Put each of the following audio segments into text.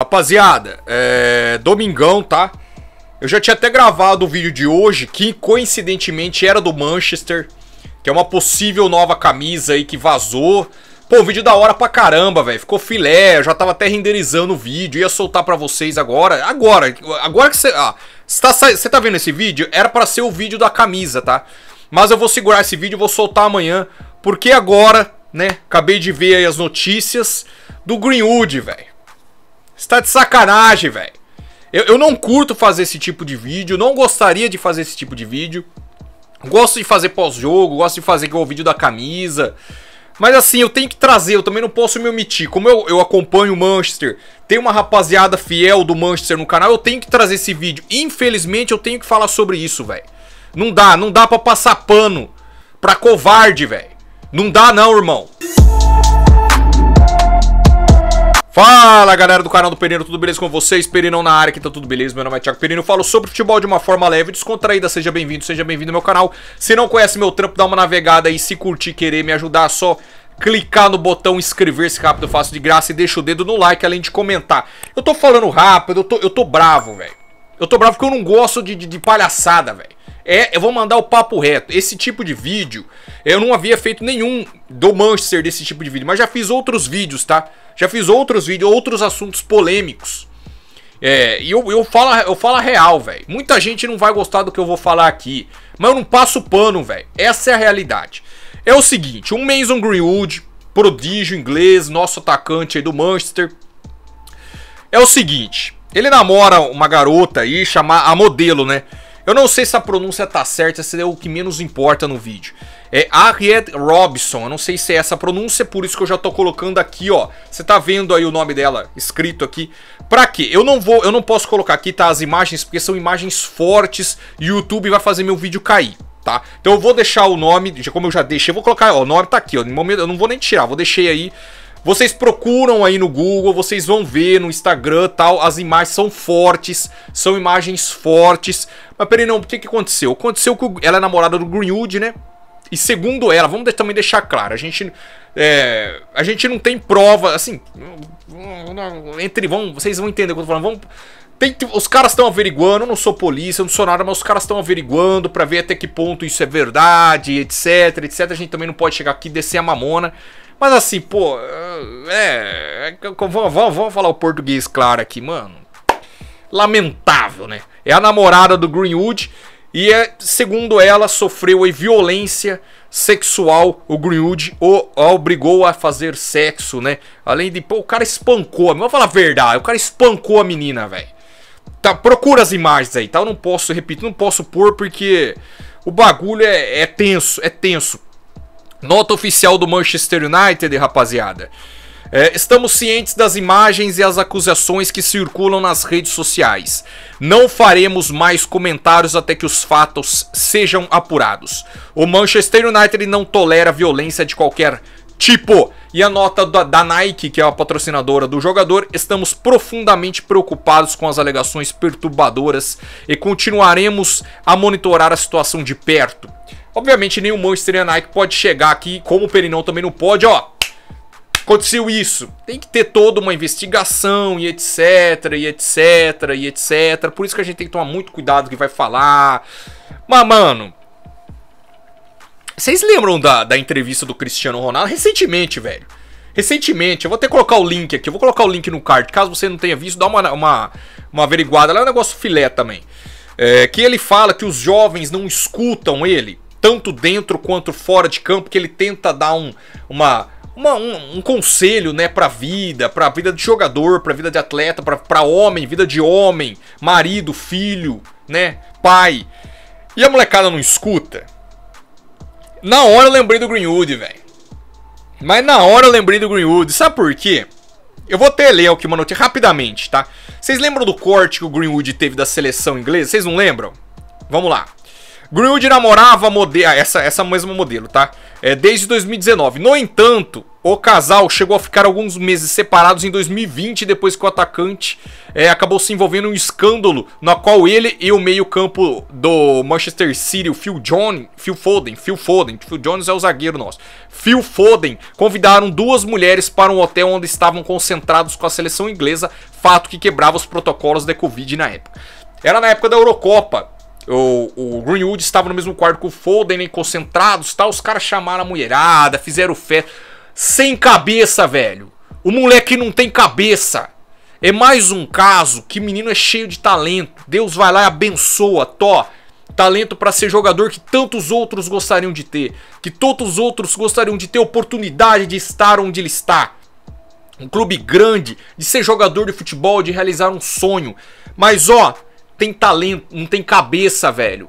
Rapaziada, é... domingão, tá? Eu já tinha até gravado o vídeo de hoje, que coincidentemente era do Manchester, que é uma possível nova camisa aí que vazou. Pô, vídeo da hora pra caramba, velho. Ficou filé, eu já tava até renderizando o vídeo, ia soltar pra vocês agora. Agora, agora que você... Ah, você tá, você tá vendo esse vídeo? Era pra ser o vídeo da camisa, tá? Mas eu vou segurar esse vídeo e vou soltar amanhã, porque agora, né, acabei de ver aí as notícias do Greenwood, velho. Você tá de sacanagem, velho. Eu, eu não curto fazer esse tipo de vídeo, não gostaria de fazer esse tipo de vídeo. Gosto de fazer pós-jogo, gosto de fazer o vídeo da camisa. Mas assim, eu tenho que trazer, eu também não posso me omitir. Como eu, eu acompanho o Manchester, tem uma rapaziada fiel do Manchester no canal, eu tenho que trazer esse vídeo. Infelizmente, eu tenho que falar sobre isso, velho. Não dá, não dá pra passar pano pra covarde, velho. Não dá não, irmão. Fala galera do canal do Perino, tudo beleza com vocês? Perinão na área, que tá tudo beleza? Meu nome é Thiago Perino, falo sobre futebol de uma forma leve e descontraída, seja bem-vindo, seja bem-vindo ao meu canal. Se não conhece meu trampo, dá uma navegada aí, se curtir, querer me ajudar, é só clicar no botão inscrever-se rápido, eu faço de graça e deixa o dedo no like, além de comentar. Eu tô falando rápido, eu tô, eu tô bravo, velho. Eu tô bravo porque eu não gosto de, de, de palhaçada, velho. É, eu vou mandar o papo reto. Esse tipo de vídeo, eu não havia feito nenhum do Manchester desse tipo de vídeo, mas já fiz outros vídeos, tá? Já fiz outros vídeos, outros assuntos polêmicos. É, e eu, eu, falo, eu falo a real, velho. Muita gente não vai gostar do que eu vou falar aqui, mas eu não passo pano, velho. Essa é a realidade. É o seguinte, um Mason Greenwood, prodígio inglês, nosso atacante aí do Manchester. É o seguinte, ele namora uma garota aí, chamar a modelo, né? Eu não sei se a pronúncia tá certa, se é o que menos importa no vídeo. É Harriet Robson, eu não sei se é essa pronúncia, por isso que eu já tô colocando aqui, ó. Você tá vendo aí o nome dela escrito aqui. Pra quê? Eu não vou, eu não posso colocar aqui, tá, as imagens, porque são imagens fortes e o YouTube vai fazer meu vídeo cair. Tá? Então eu vou deixar o nome, como eu já deixei, vou colocar, ó, o nome tá aqui, ó, no momento eu não vou nem tirar, vou deixei aí vocês procuram aí no Google, vocês vão ver no Instagram tal, as imagens são fortes, são imagens fortes. Mas peraí, não, o que, que aconteceu? Aconteceu que ela é namorada do Greenwood, né? E segundo ela, vamos também deixar claro, a gente, é, a gente não tem prova, assim, entre, vão, vocês vão entender o que eu tô falando, tem, os caras estão averiguando, eu não sou polícia, eu não sou nada, mas os caras estão averiguando para ver até que ponto isso é verdade, etc, etc. A gente também não pode chegar aqui e descer a mamona. Mas assim, pô, é. Vamos, é vamos falar o português claro aqui, mano. Lamentável, né? É a namorada do Greenwood e, é, segundo ela, sofreu violência sexual. O Greenwood o, a obrigou a fazer sexo, né? Além de. Pô, o cara espancou. Vamos falar a verdade, o cara espancou a menina, velho. Tá, procura as imagens aí, tá? Eu não posso, repito, não posso pôr porque o bagulho é, é tenso, é tenso. Nota oficial do Manchester United, rapaziada. É, estamos cientes das imagens e as acusações que circulam nas redes sociais. Não faremos mais comentários até que os fatos sejam apurados. O Manchester United não tolera violência de qualquer tipo. E a nota da, da Nike, que é a patrocinadora do jogador, estamos profundamente preocupados com as alegações perturbadoras e continuaremos a monitorar a situação de perto. Obviamente, nenhum Manchester Nike pode chegar aqui, como o Perinão também não pode, ó. Aconteceu isso. Tem que ter toda uma investigação e etc, e etc, e etc. Por isso que a gente tem que tomar muito cuidado do que vai falar. Mas, mano. Vocês lembram da, da entrevista do Cristiano Ronaldo? Recentemente, velho. Recentemente, eu vou até colocar o link aqui, eu vou colocar o link no card, caso você não tenha visto, dá uma, uma, uma averiguada lá, é um negócio filé também. É, que ele fala que os jovens não escutam ele, tanto dentro quanto fora de campo, que ele tenta dar um, uma, uma, um, um, conselho né, para a vida, para a vida de jogador, para a vida de atleta, para homem, vida de homem, marido, filho, né, pai. E a molecada não escuta. Na hora eu lembrei do Greenwood, velho. Mas na hora eu lembrei do Greenwood. Sabe por quê? Eu vou até ler aqui uma notícia rapidamente, tá? Vocês lembram do corte que o Greenwood teve da seleção inglesa? Vocês não lembram? Vamos lá. Grilled namorava ah, essa, essa mesma modelo, tá? É, desde 2019. No entanto, o casal chegou a ficar alguns meses separados em 2020, depois que o atacante é, acabou se envolvendo em um escândalo, na qual ele e o meio-campo do Manchester City, o Phil, Jones, Phil Foden, Phil Foden, Phil Jones é o zagueiro nosso, Phil Foden, convidaram duas mulheres para um hotel onde estavam concentrados com a seleção inglesa, fato que quebrava os protocolos da Covid na época. Era na época da Eurocopa, o, o Greenwood estava no mesmo quarto que o Foden, né, concentrados tal. Os caras chamaram a mulherada, fizeram festa. Sem cabeça, velho. O moleque não tem cabeça. É mais um caso que menino é cheio de talento. Deus vai lá e abençoa, to, Talento para ser jogador que tantos outros gostariam de ter. Que tantos outros gostariam de ter oportunidade de estar onde ele está. Um clube grande, de ser jogador de futebol, de realizar um sonho. Mas ó, tem talento, não tem cabeça, velho.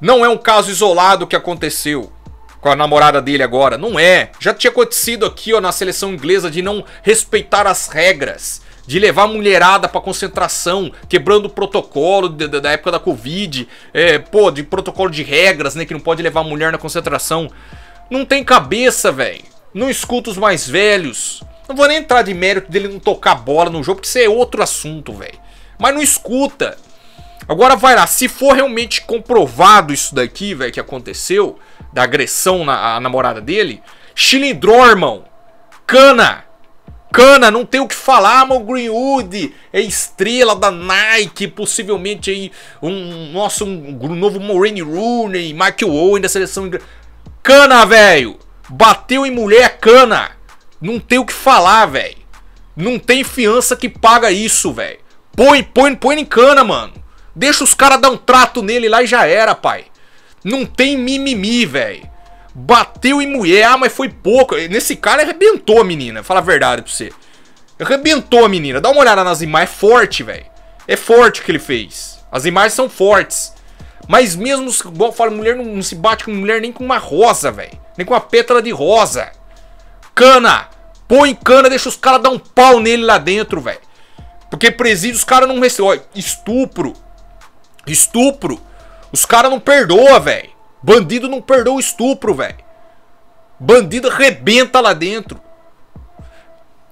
Não é um caso isolado que aconteceu com a namorada dele agora, não é. Já tinha acontecido aqui, ó, na seleção inglesa de não respeitar as regras, de levar a mulherada pra concentração, quebrando o protocolo de, de, da época da Covid, é, pô, de protocolo de regras, né, que não pode levar a mulher na concentração. Não tem cabeça, velho. Não escuta os mais velhos. Não vou nem entrar de mérito dele não tocar bola no jogo, porque isso é outro assunto, velho. Mas não escuta. Agora vai lá, se for realmente comprovado isso daqui, velho, que aconteceu, da agressão na namorada dele, cilindrou, irmão. Cana. Cana, não tem o que falar, meu Greenwood. É estrela da Nike, possivelmente aí um, nossa, um, um novo Maureen Rooney, Michael Owen da seleção Cana, velho. Bateu em mulher, é cana. Não tem o que falar, velho. Não tem fiança que paga isso, velho. Põe, põe, põe em cana, mano. Deixa os caras dar um trato nele lá e já era, pai. Não tem mimimi, velho. Bateu em mulher, ah, mas foi pouco. Nesse cara arrebentou a menina, fala a verdade pra você. Arrebentou a menina. Dá uma olhada nas imagens, é forte, velho. É forte o que ele fez. As imagens são fortes. Mas mesmo, igual eu falo, mulher não, não se bate com mulher nem com uma rosa, velho. Nem com uma pétala de rosa. Cana! Põe cana, deixa os caras dar um pau nele lá dentro, velho. Porque presídio os caras não recebem. Olha, estupro. Estupro. Os caras não perdoa, velho. Bandido não perdoa o estupro, velho. Bandido rebenta lá dentro.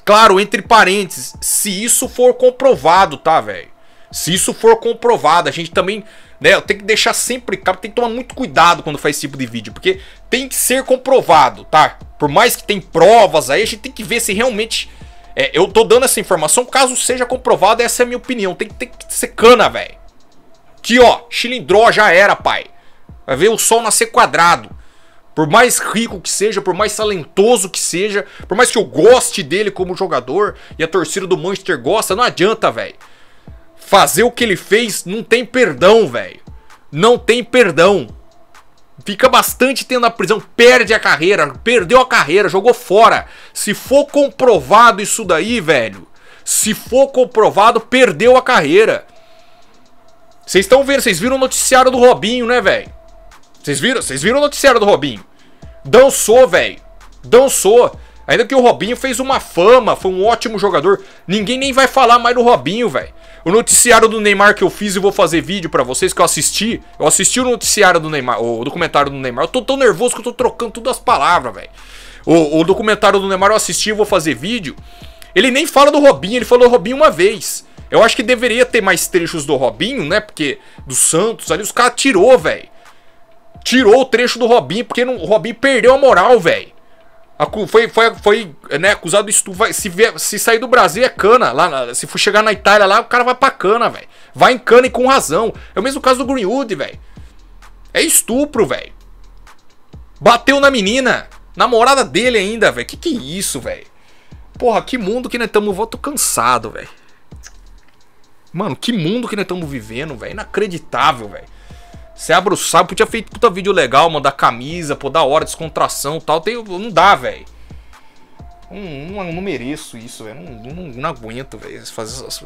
Claro, entre parênteses, se isso for comprovado, tá, velho? Se isso for comprovado, a gente também, né, tem que deixar sempre, cara, tem que tomar muito cuidado quando faz esse tipo de vídeo, porque tem que ser comprovado, tá? Por mais que tem provas aí, a gente tem que ver se realmente é, eu tô dando essa informação, caso seja comprovado, essa é a minha opinião. Tem, tem que ser cana, velho. Aqui, ó, chilindró já era, pai. Vai ver o sol nascer quadrado. Por mais rico que seja, por mais talentoso que seja, por mais que eu goste dele como jogador e a torcida do Manchester gosta, não adianta, velho. Fazer o que ele fez não tem perdão, velho. Não tem perdão. Fica bastante tempo na prisão, perde a carreira, perdeu a carreira, jogou fora. Se for comprovado isso daí, velho, se for comprovado, perdeu a carreira. Vocês estão vendo, vocês viram o noticiário do Robinho, né, velho? Vocês viram? Vocês viram o noticiário do Robinho? Dançou, velho. Dançou. Ainda que o Robinho fez uma fama, foi um ótimo jogador. Ninguém nem vai falar mais do Robinho, velho. O noticiário do Neymar que eu fiz e vou fazer vídeo para vocês que eu assisti. Eu assisti o noticiário do Neymar, o documentário do Neymar. Eu tô tão nervoso que eu tô trocando todas as palavras, velho. O, o documentário do Neymar eu assisti e vou fazer vídeo. Ele nem fala do Robinho, ele falou Robinho uma vez. Eu acho que deveria ter mais trechos do Robinho, né? Porque do Santos ali os caras tirou, velho. Tirou o trecho do Robinho porque não, o Robinho perdeu a moral, velho. Foi, foi, foi né, acusado de estupro. Se, se sair do Brasil é cana. Lá, se for chegar na Itália lá, o cara vai pra cana, velho. Vai em cana e com razão. É o mesmo caso do Greenwood, velho. É estupro, velho. Bateu na menina. Namorada dele ainda, velho. Que que é isso, velho? Porra, que mundo que nós estamos. Eu tô cansado, velho. Mano, que mundo que nós estamos vivendo, velho. Inacreditável, velho. Você abre o sábado, podia feito puta vídeo legal, mandar camisa, pô, da hora, descontração tal. Tem, não dá, velho. Não, não, mereço isso, velho. Não, não, não, aguento, velho.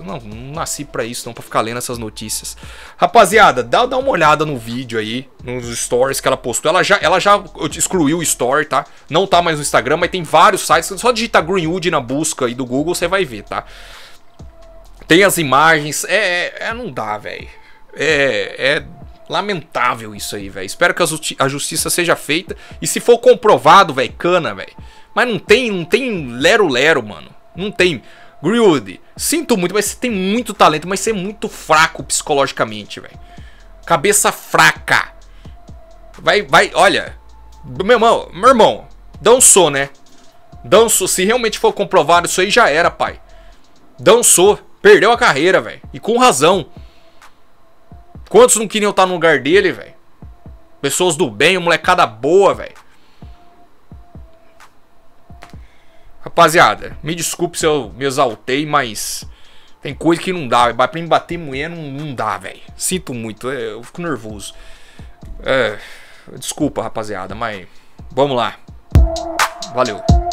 Não, não nasci pra isso, não, pra ficar lendo essas notícias. Rapaziada, dá, dá uma olhada no vídeo aí, nos stories que ela postou. Ela já, ela já excluiu o story, tá? Não tá mais no Instagram, mas tem vários sites. Só digitar Greenwood na busca aí do Google, você vai ver, tá? Tem as imagens. É, é, é não dá, velho. É, é lamentável isso aí, velho. Espero que a, justi a, justiça seja feita. E se for comprovado, velho, cana, velho. Mas não tem, não tem lero-lero, mano. Não tem. Greenwood, sinto muito, mas você tem muito talento, mas você é muito fraco psicologicamente, velho. Cabeça fraca. Vai, vai, olha. Meu irmão, meu irmão, dançou, né? Dançou. Se realmente for comprovado isso aí, já era, pai. Dançou. Perdeu a carreira, velho. E com razão. Quantos não queriam estar tá no lugar dele, velho? Pessoas do bem, molecada boa, velho. Rapaziada, me desculpe se eu me exaltei, mas tem coisa que não dá. Pra me bater mulher não, não dá, velho. Sinto muito, é, eu fico nervoso. É, desculpa, rapaziada, mas vamos lá. Valeu.